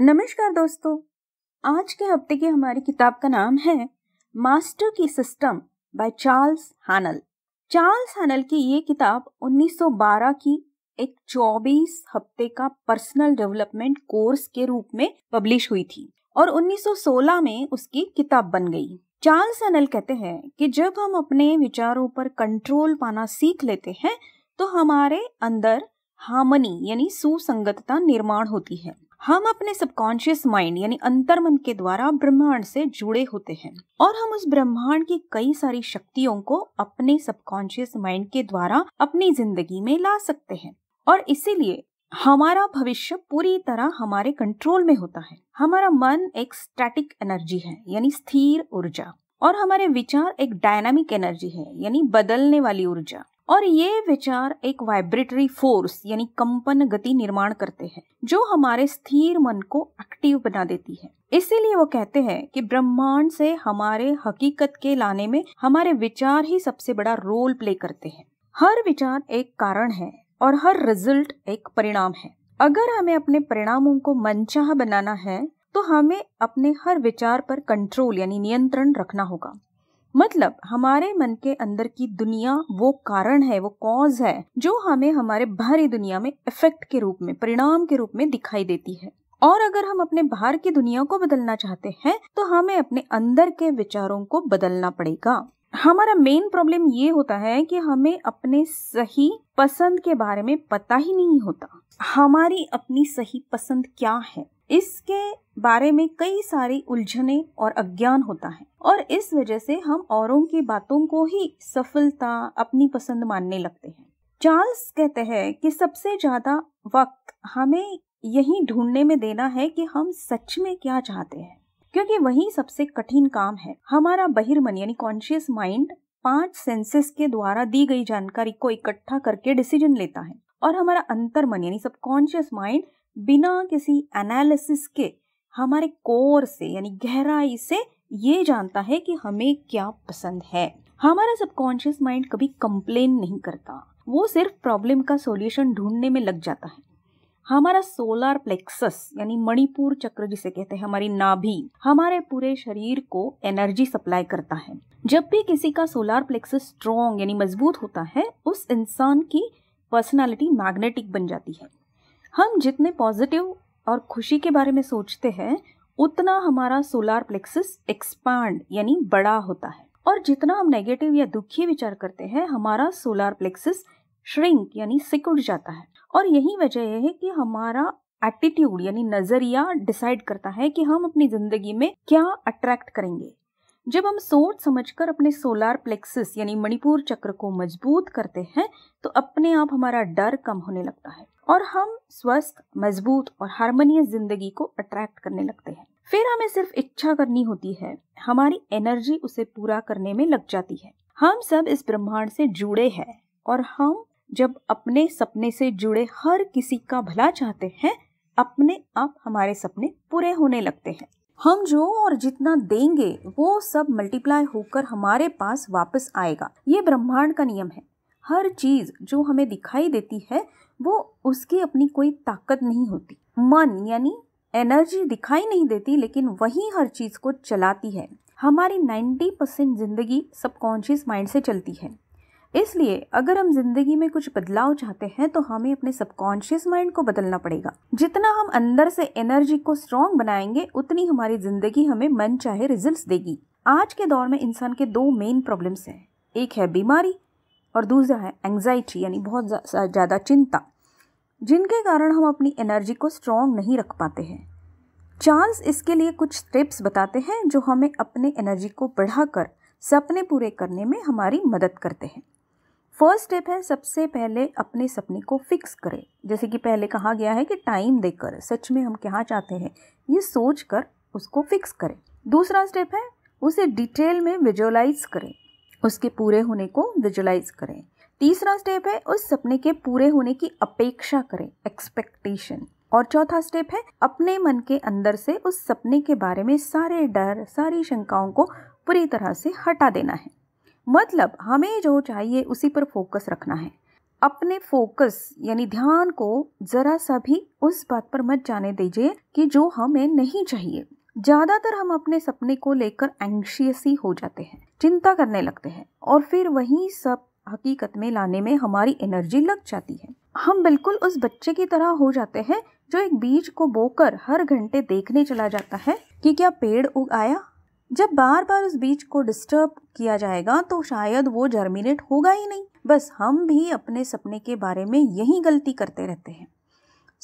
नमस्कार दोस्तों आज के हफ्ते की हमारी किताब का नाम है master key system by Charles Haanel Charles Haanel की ये किताब 1912 की एक 24 हफ्ते का पर्सनल डेवलपमेंट कोर्स के रूप में पब्लिश हुई थी और 1916 में उसकी किताब बन गई चार्ल्स हानल कहते हैं कि जब हम अपने विचारों पर कंट्रोल पाना सीख लेते हैं तो हमारे अंदर हामनी यानी सुसंगतता निर्माण होती है हम अपने सबकॉन्शियस माइंड यानी अंतर्मन के द्वारा ब्रह्मांड से जुड़े होते हैं और हम उस ब्रह्मांड की कई सारी शक्तियों को अपने सबकॉन्शियस माइंड के द्वारा अपनी जिंदगी में ला सकते हैं और इसीलिए हमारा भविष्य पूरी तरह हमारे कंट्रोल में होता है हमारा मन एक स्टैटिक एनर्जी है यानी स्थिर ऊर्जा और हमारे विचार एक डायनामिक एनर्जी है यानी बदलने वाली ऊर्जा और ये विचार एक वाइब्रेटरी फोर्स यानी कंपन गति निर्माण करते हैं जो हमारे स्थिर मन को एक्टिव बना देती है इसीलिए वो कहते हैं कि ब्रह्मांड से हमारे हकीकत के लाने में हमारे विचार ही सबसे बड़ा रोल प्ले करते हैं हर विचार एक कारण है और हर रिजल्ट एक परिणाम है अगर हमें अपने परिणामों को मनचाह बनाना है तो हमें अपने हर विचार पर कंट्रोल यानी नियंत्रण रखना होगा मतलब हमारे मन के अंदर की दुनिया वो कारण है वो कॉज है जो हमें हमारे बाहरी दुनिया में इफेक्ट के रूप में परिणाम के रूप में दिखाई देती है और अगर हम अपने बाहर की दुनिया को बदलना चाहते हैं तो हमें अपने अंदर के विचारों को बदलना पड़ेगा हमारा मेन प्रॉब्लम ये होता है कि हमें अपने सही पसंद के बारे में पता ही नहीं होता हमारी अपनी सही पसंद क्या है इसके बारे में कई सारी उलझने और अज्ञान होता है और इस वजह से हम औरों की बातों को ही सफलता अपनी पसंद मानने लगते हैं चार्ल्स कहते हैं कि सबसे ज्यादा वक्त हमें यही ढूंढने में देना है कि हम सच में क्या चाहते हैं क्योंकि वही सबसे कठिन काम है हमारा बहिर्मन यानी कॉन्शियस माइंड पांच सेंसेस के द्वारा दी गई जानकारी को इकट्ठा करके डिसीजन लेता है और हमारा अंतर मन यानी सबकॉन्शियस माइंड बिना किसी एनालिसिस के हमारे कोर से यानी गहराई से ये जानता है कि हमें क्या पसंद है हमारा सबकॉन्शियस माइंड कभी कंप्लेन नहीं करता वो सिर्फ प्रॉब्लम का सॉल्यूशन ढूंढने में लग जाता है हमारा सोलर प्लेक्सस यानी मणिपुर चक्र जिसे कहते हैं हमारी नाभि हमारे पूरे शरीर को एनर्जी सप्लाई करता है जब भी किसी का सोलर प्लेक्सस स्ट्रॉन्ग यानी मजबूत होता है उस इंसान की पर्सनालिटी मैग्नेटिक बन जाती है हम जितने पॉजिटिव और खुशी के बारे में सोचते हैं उतना हमारा सोलार प्लेक्सिस एक्सपांड यानी बड़ा होता है और जितना हम नेगेटिव या दुखी विचार करते हैं हमारा सोलार प्लेक्सिस श्रिंक यानी सिकुड़ जाता है और यही वजह यह है कि हमारा एटीट्यूड यानी नजरिया डिसाइड करता है कि हम अपनी जिंदगी में क्या अट्रैक्ट करेंगे जब हम सोच समझकर अपने सोलार प्लेक्सिस यानी मणिपुर चक्र को मजबूत करते हैं तो अपने आप हमारा डर कम होने लगता है और हम स्वस्थ मजबूत और हारमोनियस जिंदगी को अट्रैक्ट करने लगते हैं फिर हमें सिर्फ इच्छा करनी होती है हमारी एनर्जी उसे पूरा करने में लग जाती है हम सब इस ब्रह्मांड से जुड़े हैं और हम जब अपने सपने से जुड़े हर किसी का भला चाहते हैं अपने आप हमारे सपने पूरे होने लगते हैं हम जो और जितना देंगे वो सब मल्टीप्लाई होकर हमारे पास वापस आएगा ये ब्रह्मांड का नियम है हर चीज़ जो हमें दिखाई देती है वो उसकी अपनी कोई ताकत नहीं होती मन यानी एनर्जी दिखाई नहीं देती लेकिन वही हर चीज़ को चलाती है हमारी 90 परसेंट ज़िंदगी सबकॉन्शियस माइंड से चलती है इसलिए अगर हम जिंदगी में कुछ बदलाव चाहते हैं तो हमें अपने सबकॉन्शियस माइंड को बदलना पड़ेगा जितना हम अंदर से एनर्जी को स्ट्रॉन्ग बनाएंगे उतनी हमारी जिंदगी हमें मन चाहे रिजल्ट देगी आज के दौर में इंसान के दो मेन प्रॉब्लम्स हैं एक है बीमारी और दूसरा है एंग्जाइटी यानी बहुत ज़्यादा चिंता जिनके कारण हम अपनी एनर्जी को स्ट्रॉन्ग नहीं रख पाते हैं चार्ल्स इसके लिए कुछ स्टेप्स बताते हैं जो हमें अपने एनर्जी को बढ़ाकर सपने पूरे करने में हमारी मदद करते हैं फर्स्ट स्टेप है सबसे पहले अपने सपने को फिक्स करें जैसे कि पहले कहा गया है कि टाइम देकर सच में हम क्या चाहते हैं ये सोच कर उसको फिक्स करें दूसरा स्टेप है उसे डिटेल में विजुअलाइज करें उसके पूरे होने को विजुअलाइज करें तीसरा स्टेप है उस सपने के पूरे होने की अपेक्षा करें एक्सपेक्टेशन और चौथा स्टेप है अपने मन के अंदर से उस सपने के बारे में सारे डर सारी शंकाओं को पूरी तरह से हटा देना है मतलब हमें जो चाहिए उसी पर फोकस रखना है अपने फोकस यानी ध्यान को जरा सा भी उस बात पर मत जाने दीजिए कि जो हमें नहीं चाहिए ज़्यादातर हम अपने सपने को लेकर एंशियस ही हो जाते हैं चिंता करने लगते हैं और फिर वही सब हकीकत में लाने में हमारी एनर्जी लग जाती है हम बिल्कुल उस बच्चे की तरह हो जाते हैं जो एक बीज को बोकर हर घंटे देखने चला जाता है कि क्या पेड़ उग आया जब बार बार उस बीज को डिस्टर्ब किया जाएगा तो शायद वो जर्मिनेट होगा ही नहीं बस हम भी अपने सपने के बारे में यही गलती करते रहते हैं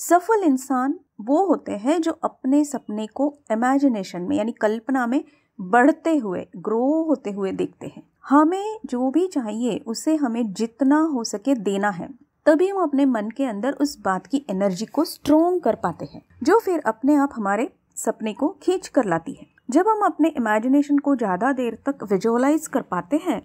सफल इंसान वो होते हैं जो अपने सपने को इमेजिनेशन में यानी कल्पना में बढ़ते हुए ग्रो होते हुए देखते हैं हमें जो भी चाहिए उसे हमें जितना हो सके देना है तभी हम अपने मन के अंदर उस बात की एनर्जी को स्ट्रोंग कर पाते हैं जो फिर अपने आप हमारे सपने को खींच कर लाती है जब हम अपने इमेजिनेशन को ज़्यादा देर तक विजुअलाइज कर पाते हैं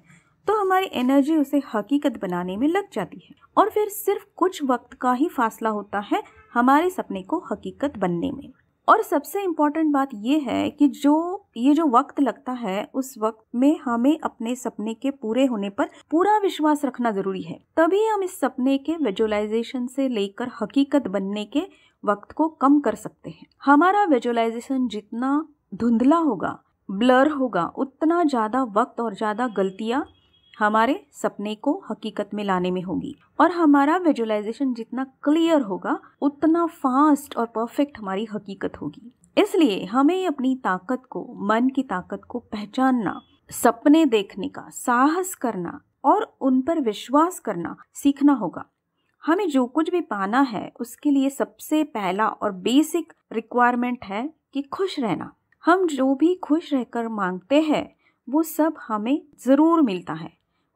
तो हमारी एनर्जी उसे हकीकत बनाने में लग जाती है और फिर सिर्फ कुछ वक्त का ही फासला होता है हमारे सपने को हकीकत बनने में और सबसे इम्पॉर्टेंट बात यह है कि जो ये जो वक्त लगता है उस वक्त में हमें अपने सपने के पूरे होने पर पूरा विश्वास रखना ज़रूरी है तभी हम इस सपने के विजुअलाइजेशन से लेकर हकीकत बनने के वक्त को कम कर सकते हैं हमारा विजुअलाइजेशन जितना धुंधला होगा ब्लर होगा उतना ज़्यादा वक्त और ज़्यादा गलतियाँ हमारे सपने को हकीकत में लाने में होगी और हमारा विजुअलाइजेशन जितना क्लियर होगा उतना फास्ट और परफेक्ट हमारी हकीकत होगी इसलिए हमें अपनी ताकत को मन की ताकत को पहचानना सपने देखने का साहस करना और उन पर विश्वास करना सीखना होगा हमें जो कुछ भी पाना है उसके लिए सबसे पहला और बेसिक रिक्वायरमेंट है कि खुश रहना हम जो भी खुश रहकर मांगते हैं वो सब हमें ज़रूर मिलता है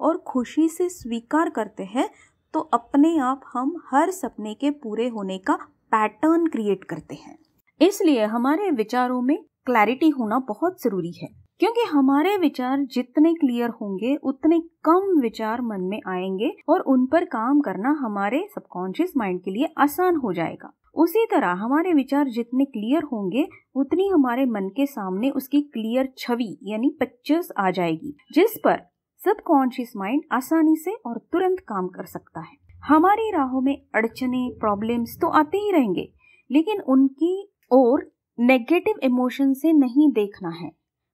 और खुशी से स्वीकार करते हैं तो अपने आप हम हर सपने के पूरे होने का पैटर्न क्रिएट करते हैं इसलिए हमारे विचारों में क्लैरिटी होना बहुत ज़रूरी है क्योंकि हमारे विचार जितने क्लियर होंगे उतने कम विचार मन में आएंगे और उन पर काम करना हमारे सबकॉन्शियस माइंड के लिए आसान हो जाएगा उसी तरह हमारे विचार जितने क्लियर होंगे उतनी हमारे मन के सामने उसकी क्लियर छवि यानी पिक्चर्स आ जाएगी जिस पर सबकॉन्शियस माइंड आसानी से और तुरंत काम कर सकता है हमारी राहों में अड़चने प्रॉब्लम्स तो आते ही रहेंगे लेकिन उनकी ओर नेगेटिव इमोशन से नहीं देखना है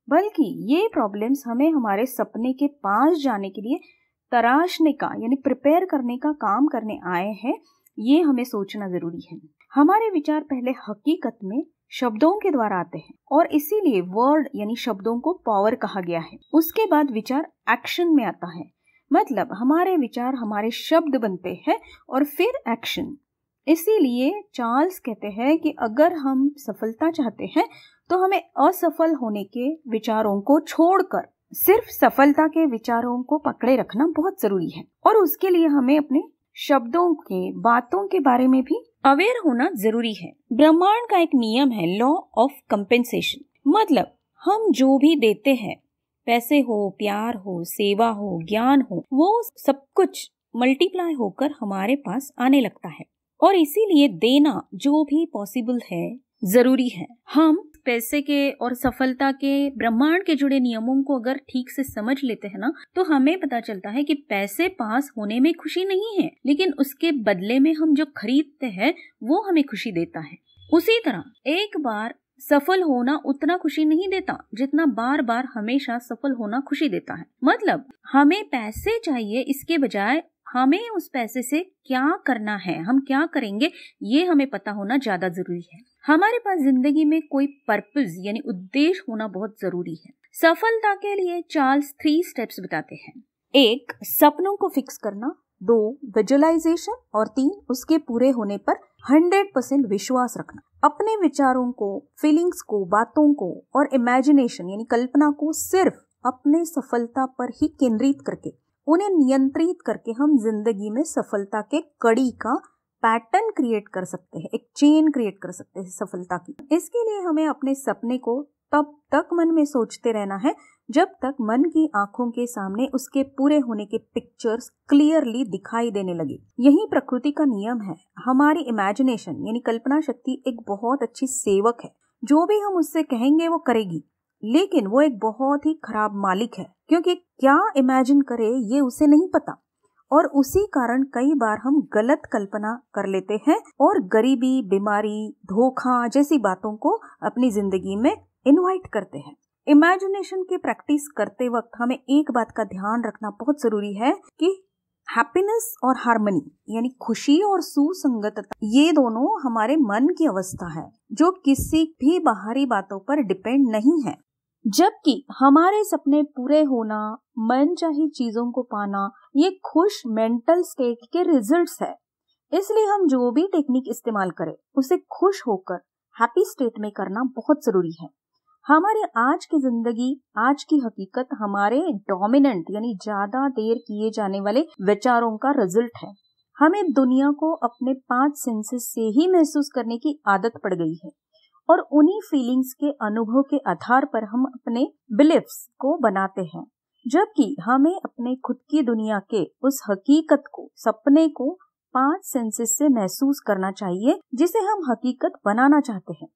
बल्कि ये प्रॉब्लम्स हमें हमारे सपने के पास जाने के लिए तराशने का यानी प्रिपेयर करने का काम करने आए हैं ये हमें सोचना ज़रूरी है हमारे विचार पहले हकीकत में शब्दों के द्वारा आते हैं और इसीलिए वर्ड यानी शब्दों को पावर कहा गया है उसके बाद विचार एक्शन में आता है मतलब हमारे विचार हमारे शब्द बनते हैं और फिर एक्शन इसीलिए चार्ल्स कहते हैं कि अगर हम सफलता चाहते हैं तो हमें असफल होने के विचारों को छोड़कर सिर्फ सफलता के विचारों को पकड़े रखना बहुत जरूरी है और उसके लिए हमें अपने शब्दों के बातों के बारे में भी अवेयर होना जरूरी है ब्रह्मांड का एक नियम है लॉ ऑफ कंपेंसेशन मतलब हम जो भी देते हैं पैसे हो प्यार हो सेवा हो ज्ञान हो वो सब कुछ मल्टीप्लाई होकर हमारे पास आने लगता है और इसीलिए देना जो भी पॉसिबल है जरूरी है हम पैसे के और सफलता के ब्रह्मांड के जुड़े नियमों को अगर ठीक से समझ लेते हैं ना तो हमें पता चलता है कि पैसे पास होने में खुशी नहीं है लेकिन उसके बदले में हम जो खरीदते हैं वो हमें खुशी देता है उसी तरह एक बार सफल होना उतना खुशी नहीं देता जितना बार बार हमेशा सफल होना खुशी देता है मतलब हमें पैसे चाहिए इसके बजाय हमें उस पैसे से क्या करना है हम क्या करेंगे ये हमें पता होना ज़्यादा ज़रूरी है हमारे पास जिंदगी में कोई पर्पज यानी उद्देश्य होना बहुत ज़रूरी है सफलता के लिए चार्ल्स थ्री स्टेप्स बताते हैं एक सपनों को फिक्स करना दो विजुअलाइजेशन और तीन उसके पूरे होने पर हंड्रेड परसेंट विश्वास रखना अपने विचारों को फीलिंग्स को बातों को और इमेजिनेशन यानी कल्पना को सिर्फ अपने सफलता पर ही केंद्रित करके उन्हें नियंत्रित करके हम जिंदगी में सफलता के कड़ी का पैटर्न क्रिएट कर सकते हैं एक चेन क्रिएट कर सकते हैं सफलता की इसके लिए हमें अपने सपने को तब तक मन में सोचते रहना है जब तक मन की आंखों के सामने उसके पूरे होने के पिक्चर्स क्लियरली दिखाई देने लगे यही प्रकृति का नियम है हमारी इमेजिनेशन यानी कल्पना शक्ति एक बहुत अच्छी सेवक है जो भी हम उससे कहेंगे वो करेगी लेकिन वो एक बहुत ही खराब मालिक है क्योंकि क्या इमेजिन करे ये उसे नहीं पता और उसी कारण कई बार हम गलत कल्पना कर लेते हैं और गरीबी बीमारी धोखा जैसी बातों को अपनी जिंदगी में इनवाइट करते हैं इमेजिनेशन की प्रैक्टिस करते वक्त हमें एक बात का ध्यान रखना बहुत जरूरी है कि हैप्पीनेस और हारमोनी यानी खुशी और सुसंगतता ये दोनों हमारे मन की अवस्था है जो किसी भी बाहरी बातों पर डिपेंड नहीं है जबकि हमारे सपने पूरे होना मन चाहिए चीजों को पाना ये खुश मेंटल स्टेट के रिजल्ट्स है इसलिए हम जो भी टेक्निक इस्तेमाल करें उसे खुश होकर हैप्पी स्टेट में करना बहुत जरूरी है हमारे आज की जिंदगी आज की हकीकत हमारे डोमिनेंट यानी ज्यादा देर किए जाने वाले विचारों का रिजल्ट है हमें दुनिया को अपने पांच सेंसेस से ही महसूस करने की आदत पड़ गई है और उन्हीं फीलिंग्स के अनुभव के आधार पर हम अपने बिलीफ्स को बनाते हैं जबकि हमें अपने खुद की दुनिया के उस हकीकत को सपने को पांच सेंसेस से महसूस करना चाहिए जिसे हम हकीकत बनाना चाहते हैं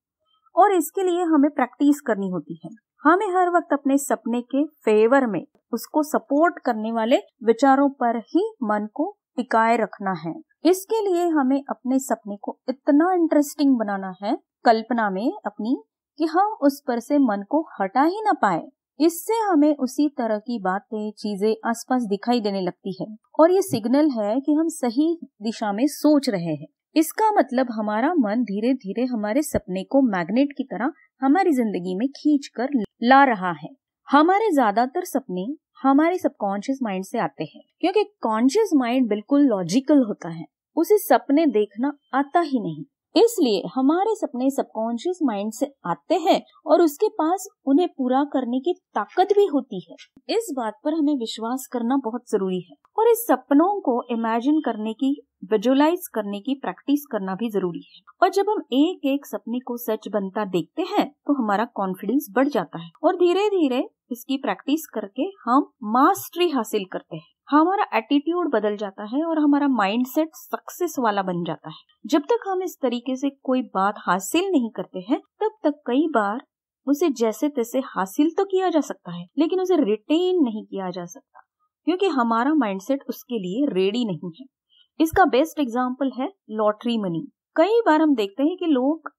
और इसके लिए हमें प्रैक्टिस करनी होती है हमें हर वक्त अपने सपने के फेवर में उसको सपोर्ट करने वाले विचारों पर ही मन को टिकाए रखना है इसके लिए हमें अपने सपने को इतना इंटरेस्टिंग बनाना है कल्पना में अपनी कि हम उस पर से मन को हटा ही ना पाए इससे हमें उसी तरह की बातें चीजें आसपास दिखाई देने लगती है और ये सिग्नल है कि हम सही दिशा में सोच रहे हैं इसका मतलब हमारा मन धीरे धीरे हमारे सपने को मैग्नेट की तरह हमारी जिंदगी में खींच कर ला रहा है हमारे ज्यादातर सपने हमारे सबकॉन्शियस माइंड से आते हैं क्योंकि कॉन्शियस माइंड बिल्कुल लॉजिकल होता है उसे सपने देखना आता ही नहीं इसलिए हमारे सपने सबकॉन्शियस माइंड से आते हैं और उसके पास उन्हें पूरा करने की ताकत भी होती है इस बात पर हमें विश्वास करना बहुत जरूरी है और इस सपनों को इमेजिन करने की विजुलाइज करने की प्रैक्टिस करना भी जरूरी है और जब हम एक एक सपने को सच बनता देखते हैं तो हमारा कॉन्फिडेंस बढ़ जाता है और धीरे धीरे इसकी प्रैक्टिस करके हम मास्टरी हासिल करते हैं हमारा एटीट्यूड बदल जाता है और हमारा माइंडसेट सक्सेस वाला बन जाता है जब तक हम इस तरीके से कोई बात हासिल नहीं करते हैं तब तक कई बार उसे जैसे तैसे हासिल तो किया जा सकता है लेकिन उसे रिटेन नहीं किया जा सकता क्योंकि हमारा माइंडसेट उसके लिए रेडी नहीं है इसका बेस्ट एग्जाम्पल है लॉटरी मनी कई बार हम देखते हैं कि लोग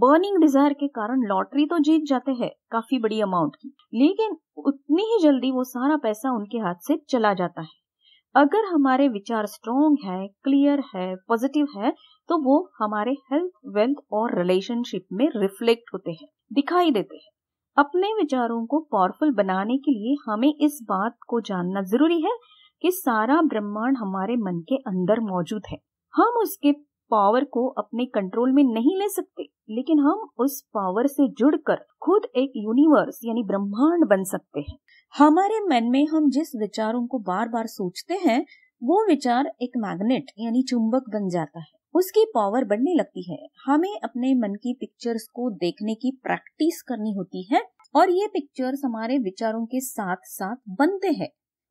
बर्निंग डिजायर के कारण लॉटरी तो जीत जाते हैं काफी बड़ी अमाउंट की लेकिन उतनी ही जल्दी वो सारा पैसा उनके हाथ से चला जाता है अगर हमारे विचार स्ट्रॉन्ग है क्लियर है पॉजिटिव है तो वो हमारे हेल्थ वेल्थ और रिलेशनशिप में रिफ्लेक्ट होते हैं दिखाई देते हैं अपने विचारों को पावरफुल बनाने के लिए हमें इस बात को जानना जरूरी है कि सारा ब्रह्मांड हमारे मन के अंदर मौजूद है हम उसके पावर को अपने कंट्रोल में नहीं ले सकते लेकिन हम उस पावर से जुड़कर खुद एक यूनिवर्स यानी ब्रह्मांड बन सकते हैं हमारे मन में हम जिस विचारों को बार बार सोचते हैं वो विचार एक मैग्नेट यानी चुंबक बन जाता है उसकी पावर बढ़ने लगती है हमें अपने मन की पिक्चर्स को देखने की प्रैक्टिस करनी होती है और ये पिक्चर्स हमारे विचारों के साथ साथ बनते हैं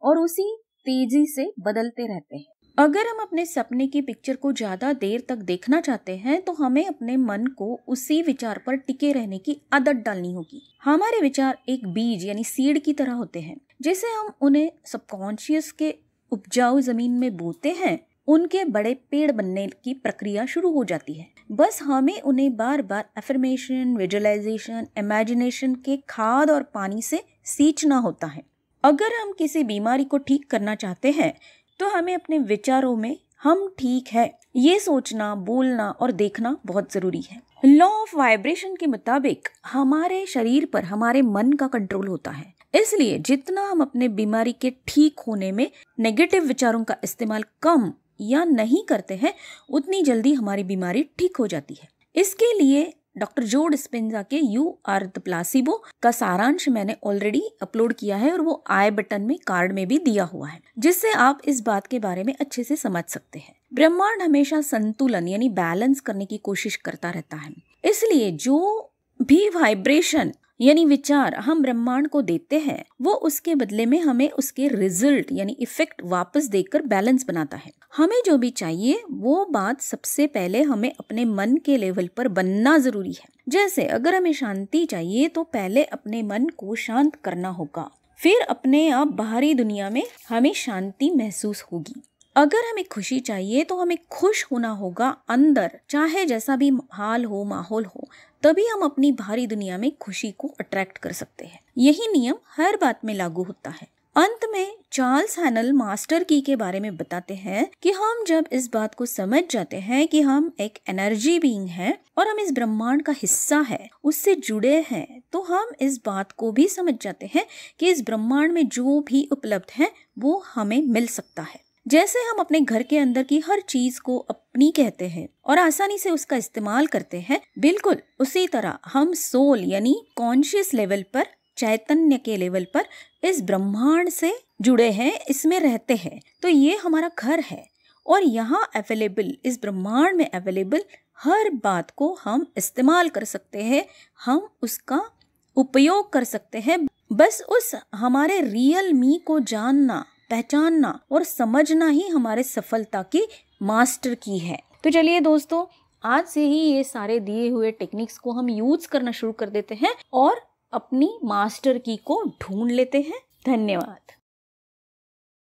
और उसी तेजी से बदलते रहते हैं अगर हम अपने सपने की पिक्चर को ज़्यादा देर तक देखना चाहते हैं तो हमें अपने मन को उसी विचार पर टिके रहने की आदत डालनी होगी हमारे विचार एक बीज यानी सीड की तरह होते हैं जैसे हम उन्हें सबकॉन्शियस के उपजाऊ जमीन में बोते हैं उनके बड़े पेड़ बनने की प्रक्रिया शुरू हो जाती है बस हमें उन्हें बार बार एफर्मेशन विजुअलाइजेशन इमेजिनेशन के खाद और पानी से सींचना होता है अगर हम किसी बीमारी को ठीक करना चाहते हैं तो हमें अपने विचारों में हम ठीक है ये सोचना बोलना और देखना बहुत ज़रूरी है लॉ ऑफ वाइब्रेशन के मुताबिक हमारे शरीर पर हमारे मन का कंट्रोल होता है इसलिए जितना हम अपने बीमारी के ठीक होने में नेगेटिव विचारों का इस्तेमाल कम या नहीं करते हैं उतनी जल्दी हमारी बीमारी ठीक हो जाती है इसके लिए डॉक्टर जोड स्पेंजा के यू आर द प्लासिबो का सारांश मैंने ऑलरेडी अपलोड किया है और वो आई बटन में कार्ड में भी दिया हुआ है जिससे आप इस बात के बारे में अच्छे से समझ सकते हैं ब्रह्मांड हमेशा संतुलन यानी बैलेंस करने की कोशिश करता रहता है इसलिए जो भी वाइब्रेशन यानी विचार हम ब्रह्मांड को देते हैं वो उसके बदले में हमें उसके रिजल्ट यानी इफेक्ट वापस देकर बैलेंस बनाता है हमें जो भी चाहिए वो बात सबसे पहले हमें अपने मन के लेवल पर बनना जरूरी है जैसे अगर हमें शांति चाहिए तो पहले अपने मन को शांत करना होगा फिर अपने आप बाहरी दुनिया में हमें शांति महसूस होगी अगर हमें खुशी चाहिए तो हमें खुश होना होगा अंदर चाहे जैसा भी हाल हो माहौल हो तभी हम अपनी भारी दुनिया में खुशी को अट्रैक्ट कर सकते हैं यही नियम हर बात में लागू होता है अंत में चार्ल्स हैनल मास्टर की के बारे में बताते हैं कि हम जब इस बात को समझ जाते हैं कि हम एक एनर्जी बीइंग हैं और हम इस ब्रह्मांड का हिस्सा है उससे जुड़े हैं तो हम इस बात को भी समझ जाते हैं कि इस ब्रह्मांड में जो भी उपलब्ध है वो हमें मिल सकता है जैसे हम अपने घर के अंदर की हर चीज को अपनी कहते हैं और आसानी से उसका इस्तेमाल करते हैं बिल्कुल उसी तरह हम सोल यानी कॉन्शियस लेवल पर चैतन्य के लेवल पर इस ब्रह्मांड से जुड़े हैं इसमें रहते हैं तो ये हमारा घर है और यहाँ अवेलेबल इस ब्रह्मांड में अवेलेबल हर बात को हम इस्तेमाल कर सकते हैं हम उसका उपयोग कर सकते हैं बस उस हमारे रियल मी को जानना पहचानना और समझना ही हमारे सफलता की मास्टर की है तो चलिए दोस्तों आज से ही ये सारे दिए हुए टेक्निक्स को हम यूज करना शुरू कर देते हैं और अपनी मास्टर की को ढूंढ लेते हैं धन्यवाद